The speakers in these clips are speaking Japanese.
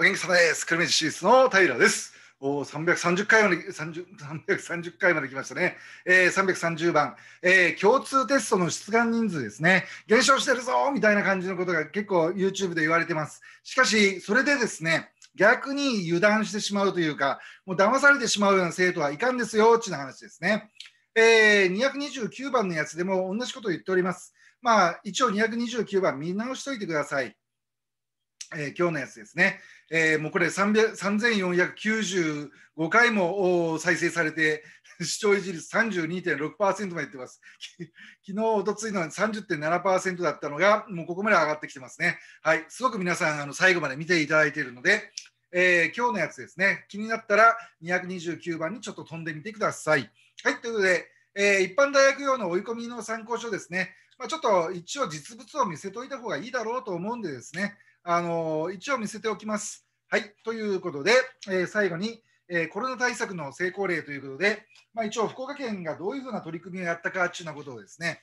お元気さです。久留シースの平です。お330回まで330回まで来ましたね、えー、330番、えー、共通テストの出願人数ですね減少してるぞみたいな感じのことが結構 YouTube で言われてますしかしそれでですね逆に油断してしまうというかもう騙されてしまうような生徒はいかんですよっていう話ですね、えー、229番のやつでも同じことを言っておりますまあ一応229番見直しといてくださいえー、今日のやつですね、えー、もうこれ3495回も再生されて、視聴維持率32.6%までいってます。昨日、おとついの30.7%だったのが、もうここまで上がってきてますね。はい、すごく皆さん、あの最後まで見ていただいているので、えー、今日のやつですね、気になったら229番にちょっと飛んでみてください。はい、ということで、えー、一般大学用の追い込みの参考書ですね、まあ、ちょっと一応実物を見せといた方がいいだろうと思うんでですね、あの一応見せておきます。はい、ということで、えー、最後に、えー、コロナ対策の成功例ということで、まあ、一応福岡県がどういうふうな取り組みをやったかっていううなことをですね、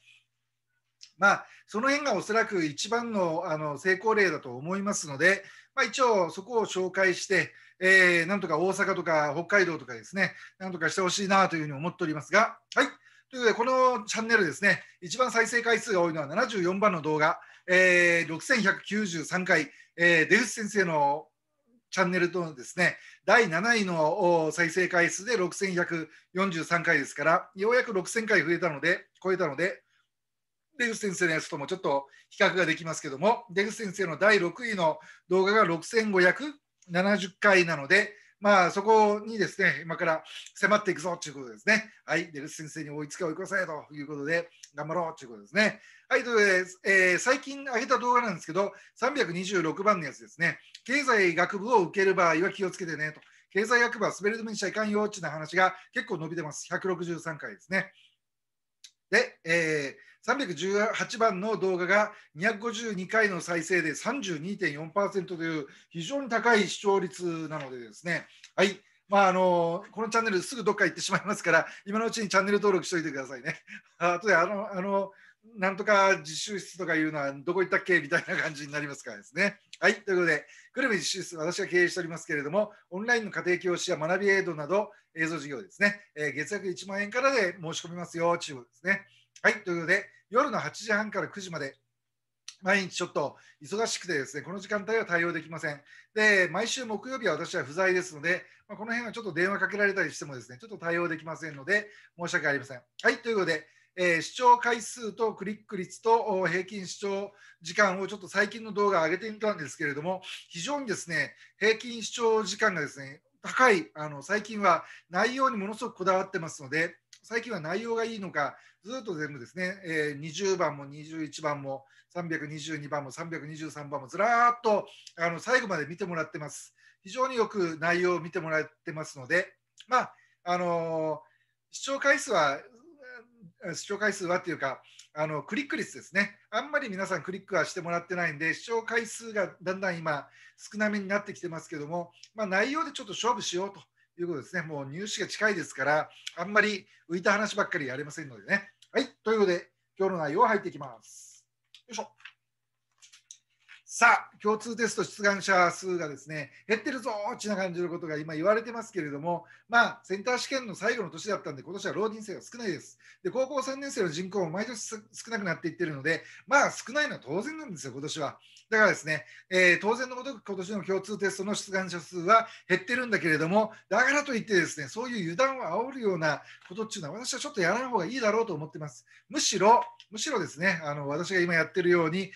まあ、その辺がおそらく一番のあの成功例だと思いますので、まあ、一応そこを紹介して、えー、なんとか大阪とか北海道とかですね、なんとかしてほしいなというふうに思っておりますが、はい。ということで、このチャンネルですね、一番再生回数が多いのは74番の動画、えー、6193回、えー、出口先生のチャンネルとのですね、第7位の再生回数で6143回ですから、ようやく6000回増えたので、超えたので、出口先生のやつともちょっと比較ができますけども、出口先生の第6位の動画が6570回なので、まあ、そこにですね、今から迫っていくぞということですね。はい、デルス先生に追いつけ追い越せということで、頑張ろうということですね。はい、ということで、えー、最近上げた動画なんですけど、326番のやつですね。経済学部を受ける場合は気をつけてねと。経済学部は滑り止めにしちゃいかんよという話が結構伸びてます。163回ですね。で、えー318番の動画が252回の再生で32.4%という非常に高い視聴率なのでですね、はい、まああのこのチャンネルすぐどっか行ってしまいますから、今のうちにチャンネル登録しておいてくださいね。あとであのあのなんとか実習室とかいうのはどこ行ったっけみたいな感じになりますからですね。はい、ということで、グルメ実習室、私が経営しておりますけれども、オンラインの家庭教師や学びエイドなど映像事業ですね、えー、月額1万円からで申し込みますよ、チームですね。はい、ということで、夜の8時半から9時まで、毎日ちょっと忙しくてですね、この時間帯は対応できません。で、毎週木曜日は私は不在ですので、まあ、この辺はちょっと電話かけられたりしてもですね、ちょっと対応できませんので、申し訳ありません。はい、ということで、えー、視聴回数とクリック率と平均視聴時間をちょっと最近の動画上げてみたんですけれども、非常にですね、平均視聴時間がですね、高い、あの最近は内容にものすごくこだわってますので、最近は内容がいいのか、ずっと全部ですね、えー、20番も21番も322番も323番もずらーっとあの最後まで見てもらってます。非常によく内容を見てもらってますので、まあ、あのー、視聴回数は、視聴回数はっていうか、あのクリック率ですね。あんまり皆さんクリックはしてもらってないんで、視聴回数がだんだん今少なめになってきてますけども、まあ、内容でちょっと勝負しようと。いうことですね。もう入試が近いですから、あんまり浮いた話ばっかりやれませんのでね。はい、ということで、今日の内容は入っていきます。よいしょ。さあ共通テスト出願者数がですね減ってるぞーちな感じのことが今言われてますけれどもまあセンター試験の最後の年だったんで今年は浪人生が少ないですで高校3年生の人口も毎年少なくなっていってるのでまあ少ないのは当然なんですよ今年はだからですね、えー、当然のごとく今年の共通テストの出願者数は減ってるんだけれどもだからといってですねそういう油断を煽るようなことっていうのは私はちょっとやらない方がいいだろうと思ってますむしろむしろですねあの私が今やってるように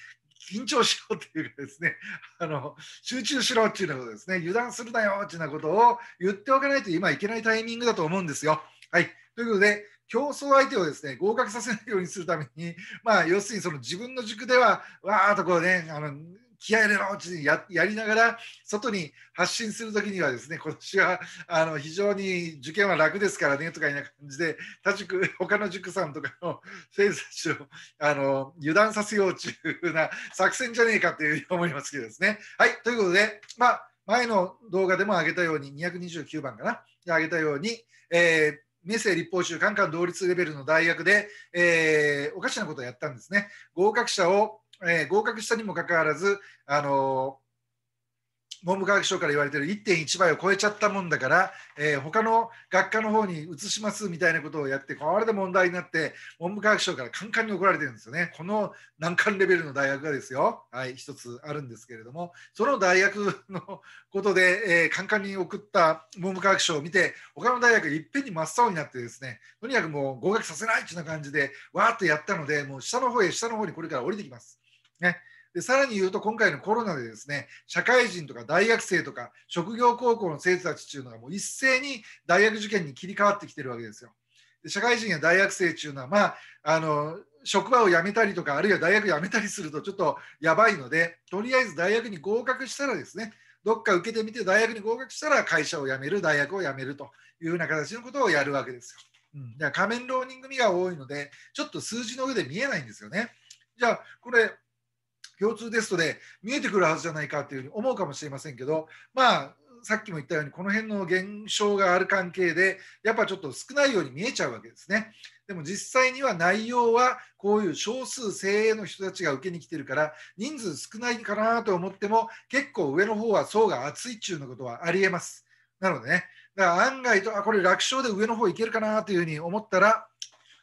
緊張しろっていうかですね あの集中しろっていうようなことですね油断するなよっていうようなことを言っておかないと今いけないタイミングだと思うんですよ。はいということで競争相手をですね合格させないようにするために、まあ、要するにその自分の塾ではわーっとこうねあの気合入れろってややりながら外に発信するときにはですね今年はあの非常に受験は楽ですからねとかいな感じで他塾他の塾さんとかの生徒たちをあの油断させようというな作戦じゃねえかというふうに思いますけどですね。はいということでまあ前の動画でもあげたように229番かなあげたように、えー明生立法中、カンカン同率レベルの大学で、えー、おかしなことをやったんですね。合格者をえー、合格したにもかかわらず、あの文部科学省から言われてる1.1倍を超えちゃったもんだから、えー、他の学科の方に移しますみたいなことをやってこれで問題になって文部科学省からカンカンに怒られてるんですよねこの難関レベルの大学がですよ、はい、一つあるんですけれどもその大学のことで、えー、カンカンに送った文部科学省を見て他の大学いっぺんに真っ青になってですねとにかくもう合格させないっていうな感じでわーっとやったのでもう下の方へ下の方にこれから降りてきます。ね。でさらに言うと今回のコロナでですね社会人とか大学生とか職業高校の生徒たちっていうのがもう一斉に大学受験に切り替わってきてるわけですよ。で社会人や大学生っていうのはまああの職場を辞めたりとかあるいは大学辞めたりするとちょっとやばいのでとりあえず大学に合格したらですねどっか受けてみて大学に合格したら会社を辞める大学を辞めるというような形のことをやるわけですよ。うん、だか仮面浪人組が多いのでちょっと数字の上で見えないんですよね。じゃあこれ共通ですトで見えてくるはずじゃないかっていうふうに思うかもしれませんけどまあさっきも言ったようにこの辺の現象がある関係でやっぱちょっと少ないように見えちゃうわけですね。でも実際には内容はこういう少数精鋭の人たちが受けに来てるから人数少ないかなと思っても結構上の方は層が厚いっちゅうのことはありえます。なのでねだから案外とあこれ楽勝で上の方いけるかなというふうに思ったら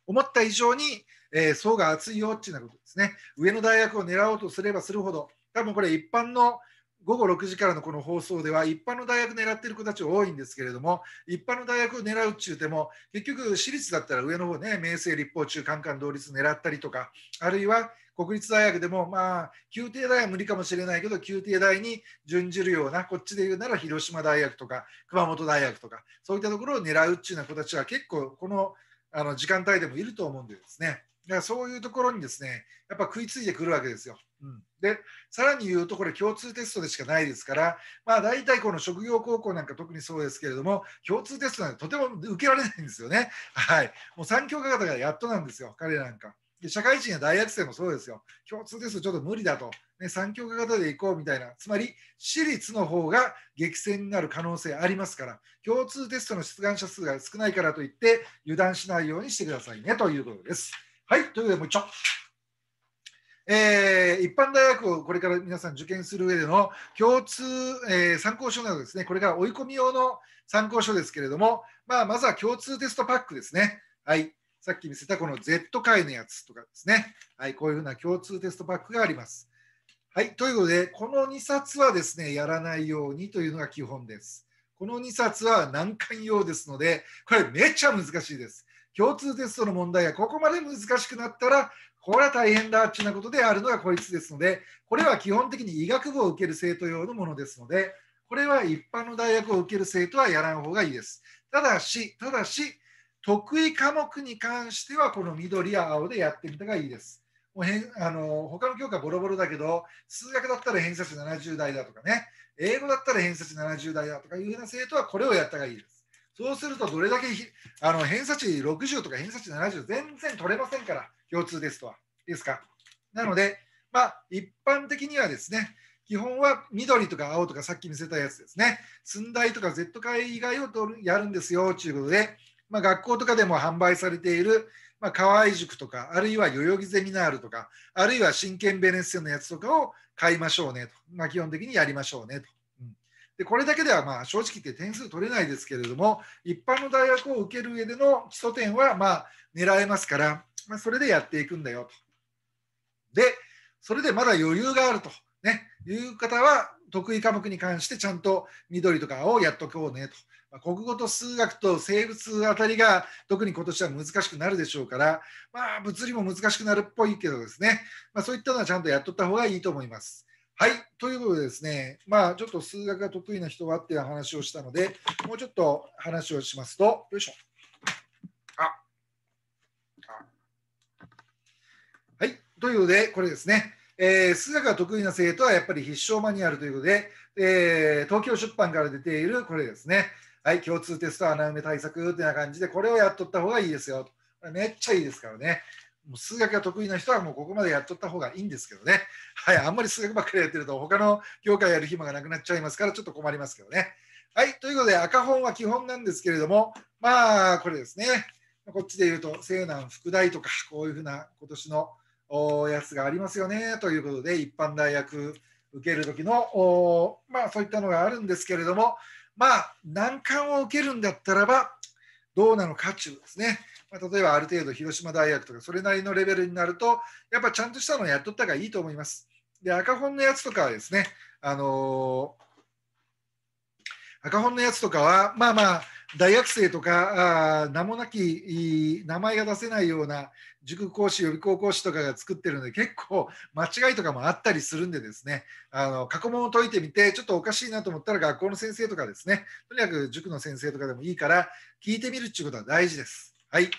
思った以上にえー、層が厚いよっていうことですね。上の大学を狙おうとすればするほど、多分これ一般の午後6時からのこの放送では一般の大学狙ってる子たち多いんですけれども一般の大学を狙うっちゅうても結局私立だったら上の方ね明星立法中カンカン同率狙ったりとかあるいは国立大学でもまあ宮廷大は無理かもしれないけど宮廷大に準じるようなこっちで言うなら広島大学とか熊本大学とかそういったところを狙うっちゅうな子たちは結構このあの時間帯でもいると思うんでですね。だからそういうところにですね、やっぱ食いついてくるわけですよ。うん、で、さらに言うと、これ共通テストでしかないですから、まあ大体この職業高校なんか特にそうですけれども、共通テストなんてとても受けられないんですよね。はい。もう3教科方がやっとなんですよ、彼なんか。で社会人や大学生もそうですよ。共通テストちょっと無理だと。ね、3教科型で行こうみたいな。つまり、私立の方が激戦になる可能性ありますから、共通テストの出願者数が少ないからといって、油断しないようにしてくださいねということです。はい、というわけでもう一丁。えー、一般大学をこれから皆さん受験する上での共通、えー、参考書などですね、これから追い込み用の参考書ですけれども、まあ、まずは共通テストパックですね。はい。さっき見せたこの Z 回のやつとかですね。はい。こういうふうな共通テストパックがあります。はい。ということで、この2冊はですね、やらないようにというのが基本です。この2冊は難関用ですので、これめちゃ難しいです。共通テストの問題がここまで難しくなったら、これは大変だっちゅうなことであるのがこいつですので、これは基本的に医学部を受ける生徒用のものですので、これは一般の大学を受ける生徒はやらん方がいいです。ただし、ただし、得意科目に関してはこの緑や青でやってみたがいいです。もう変あの他の教科ボロボロだけど、数学だったら偏差値70代だとかね、英語だったら偏差値70代だとかいうような生徒はこれをやったがいいです。そうすると、どれだけあの偏差値60とか偏差値70、全然取れませんから、腰痛ですとは。いいですか。なので、まあ、一般的にはですね、基本は緑とか青とかさっき見せたやつですね、寸大とか Z 回以外を取るやるんですよということで、まあ、学校とかでも販売されている、まあ、河合塾とか、あるいは代々木ゼミナールとか、あるいは真剣ベネッセのやつとかを買いましょうねと、まあ、基本的にやりましょうねとでこれだけではまあ正直言って点数取れないですけれども一般の大学を受ける上での基礎点はまあ狙えますから、まあ、それでやっていくんだよと。でそれでまだ余裕があると、ね、いう方は得意科目に関してちゃんと緑とかをやっとこうねと。ま国語と数学と生物あたりが特に今年は難しくなるでしょうから、まあ、物理も難しくなるっぽいけどですね、まあ、そういったのはちゃんとやっとった方がいいと思います。はい、ということでですね、まあ、ちょっと数学が得意な人はっていう話をしたので、もうちょっと話をしますと、よいしょ。あはい、ということで、これですね、えー、数学が得意な生徒はやっぱり必勝マニュアルということで、えー、東京出版から出ているこれですね、はい、共通テスト穴埋め対策ってな感じで、これをやっとった方がいいですよ。めっちゃいいですからね。もう数学が得意な人はもうここまでやっとった方がいいんですけどね。はい、あんまり数学ばっかりやってると他の業界やる暇がなくなっちゃいますからちょっと困りますけどね。はい、ということで赤本は基本なんですけれども、まあこれですね。こっちで言うと西南副大とかこういうふうな今年のやつがありますよねということで一般大学受ける時のまあそういったのがあるんですけれどもまあ難関を受けるんだったらばどうなのかってうですねまあ、例えばある程度広島大学とかそれなりのレベルになるとやっぱちゃんとしたのをやっとった方がいいと思います。で赤本のやつとかはですね、あのー、赤本のやつとかはまあまあ大学生とかあ名もなき名前が出せないような塾講師予備校講師とかが作ってるので結構間違いとかもあったりするんでですねあの過去問を解いてみてちょっとおかしいなと思ったら学校の先生とかですねとにかく塾の先生とかでもいいから聞いてみるっていうことは大事です。はい。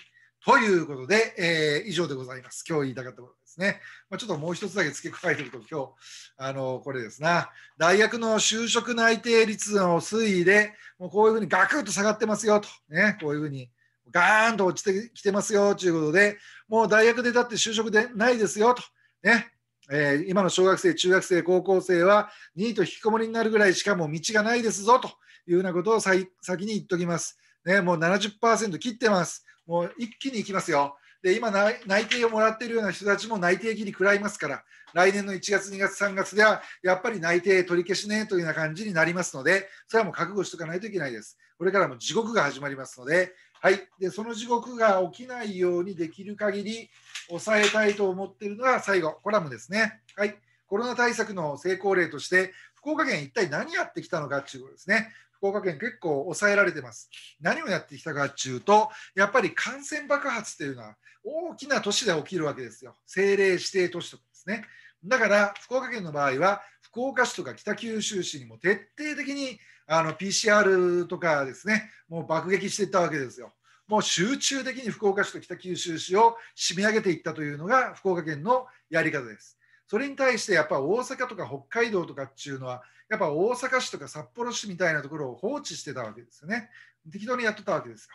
ということで、えー、以上でございます。今日言いたかったことですね。まあ、ちょっともう一つだけ付け加えておくと、今日、あの、これですな。大学の就職内定率の推移で、もうこういうふうにガクッと下がってますよと、ね、こういうふうに。ガーンと落ちてきてますよということで、もう大学でだって就職でないですよと、ねえー、今の小学生、中学生、高校生は2位と引きこもりになるぐらいしかもう道がないですぞというようなことを先に言っときます。ね、もう70%切ってます。もう一気にいきますよ。で、今内定をもらっているような人たちも内定切り食らいますから、来年の1月、2月、3月では、やっぱり内定取り消しねというような感じになりますので、それはもう覚悟しとかないといけないです。これからも地獄が始まりますので、はい。で、その地獄が起きないようにできる限り、抑えたいと思っているのが最後、コラムですね。はい。コロナ対策の成功例として、福岡県一体何やってきたのかっていうことですね。福岡県結構抑えられてます。何をやってきたかっいうと、やっぱり感染爆発というのは大きな都市で起きるわけですよ。政令指定都市とかですね。だから福岡県の場合は、福岡市とか北九州市にも徹底的にあの PCR とかですね、もう爆撃していったわけですよ。もう集中的に福岡市と北九州市を締め上げていったというのが福岡県のやり方です。それに対してやっぱ大阪とか北海道とかっていうのは、やっぱ大阪市とか札幌市みたいなところを放置してたわけですよね。適当にやってたわけですよ。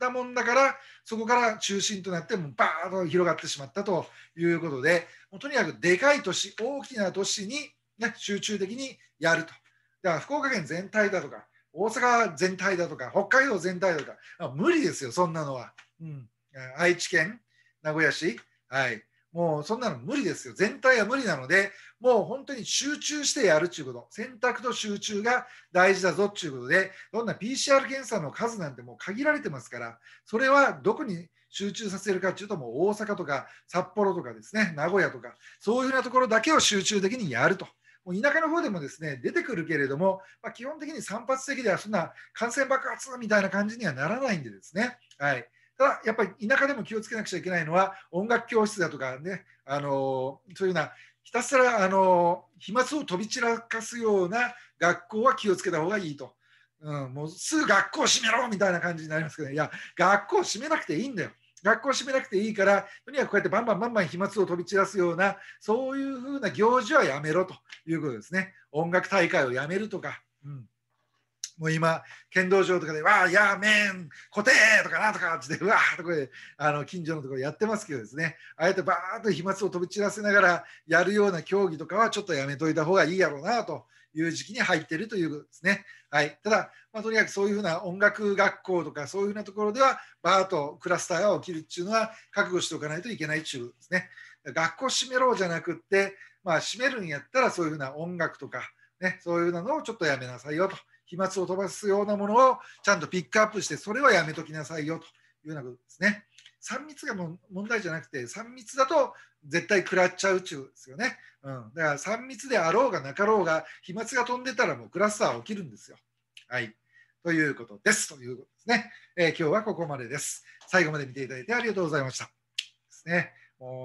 だもんだから、そこから中心となって、もうバーッと広がってしまったということで、もうとにかくでかい都市、大きな都市に、ね、集中的にやると。だから福岡県全体だとか、大阪全体だとか、北海道全体だとか、無理ですよ、そんなのは。うん、愛知県、名古屋市、はい、もうそんなの無理ですよ。全体は無理なので、もう本当に集中してやるっいうこと。選択と集中が大事だぞということで、どんな PCR 検査の数なんてもう限られてますから、それはどこに集中させるかっていうと、もう大阪とか札幌とかですね、名古屋とか、そういうようなところだけを集中的にやると。もう田舎の方でもですね出てくるけれども、まあ、基本的に散発的ではそんな感染爆発みたいな感じにはならないんでですね、はい、ただやっぱり田舎でも気をつけなくちゃいけないのは音楽教室だとかねあのそういうようなひたすらあの飛沫を飛び散らかすような学校は気をつけた方がいいと、うん、もうすぐ学校閉めろみたいな感じになりますけど、ね、いや学校閉めなくていいんだよ学校閉めなくていいからとにかくこうやってバンバンバンバン飛沫を飛び散らすようなそういうふうな行事はやめろということですね音楽大会をやめるとか。うんもう今、剣道場とかで、わあ、やめん、固定とかなとかって、うわあ、とかで、あの、近所のところやってますけどですね、あえてばーっと飛沫を飛び散らせながらやるような競技とかはちょっとやめといた方がいいやろうなという時期に入っているということですね。はい。ただ、まあ、とにかくそういうふうな音楽学校とかそういうふうなところでは、バーっとクラスターが起きるっていうのは覚悟しておかないといけないっていうことですね。学校閉めろじゃなくって、まあ、閉めるんやったらそういうふうな音楽とか、ね、そういうのをちょっとやめなさいよと。飛沫を飛ばすようなものをちゃんとピックアップしてそれはやめときなさいよというようなことですね。3密がも問題じゃなくて3密だと絶対食らっちゃうっちゅうですよね、うん、だから3密であろうがなかろうが飛沫が飛んでたらもうクラスター起きるんですよ。はいということですということですね、えー、今日はここまでです。最後まで見ていただいてありがとうございました。ですね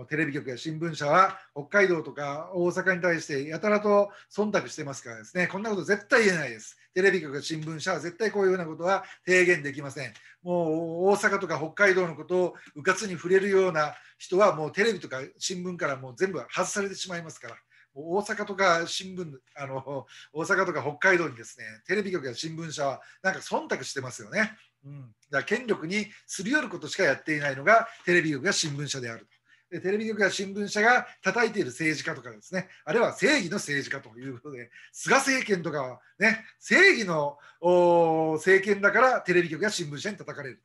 テレビ局や新聞社は北海道とか大阪に対してやたらと忖度してますからですね、こんなこと絶対言えないです。テレビ局や新聞社は絶対こういうようなことは提言できません。もう大阪とか北海道のことをうかつに触れるような人はもうテレビとか新聞からもう全部外されてしまいますから。大阪とか新聞あの大阪とか北海道にですねテレビ局や新聞社はなんか忖度してますよね、うん、だから権力にすり寄ることしかやっていないのがテレビ局や新聞社であるとテレビ局や新聞社が叩いている政治家とかですね、あるいは正義の政治家ということで、菅政権とかはね、正義の政権だからテレビ局や新聞社に叩かれる。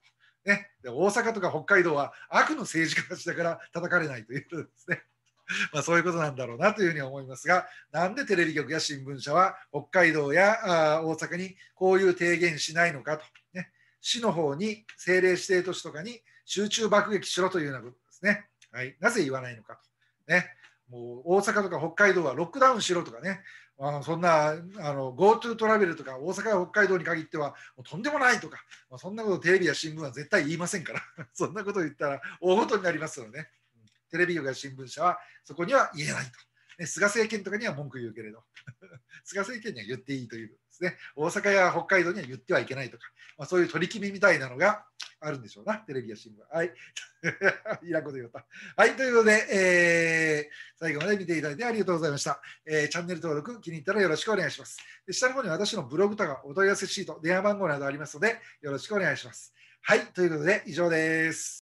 ね、大阪とか北海道は悪の政治家たちだから叩かれないということですね。まあ、そういうことなんだろうなというふうに思いますが、なんでテレビ局や新聞社は北海道や大阪にこういう提言しないのかと、ね、市の方に政令指定都市とかに集中爆撃しろというようなことですね。はい、なぜ言わないのかと。ね、もう大阪とか北海道はロックダウンしろとかね、あのそんなあの GoTo トラベルとか大阪や北海道に限ってはもうとんでもないとか、まあ、そんなことテレビや新聞は絶対言いませんから そんなこと言ったら大ごとになりますね、うね、テレビ局や新聞社はそこには言えないと。ね、菅政権とかには文句言うけれど 菅政権には言っていいというですね大阪や北海道には言ってはいけないとか、まあ、そういう取り決めみたいなのがあるんでしょうな、テレビや新聞。はい。いらんこと言った。はい、ということで、えー、最後まで見ていただいてありがとうございました、えー、チャンネル登録、気に入ったらよろしくお願いします。で下の方に私のブログとかお問い合わせシート、電話番号などありますので、よろしくお願いします。はい、ということで、以上です。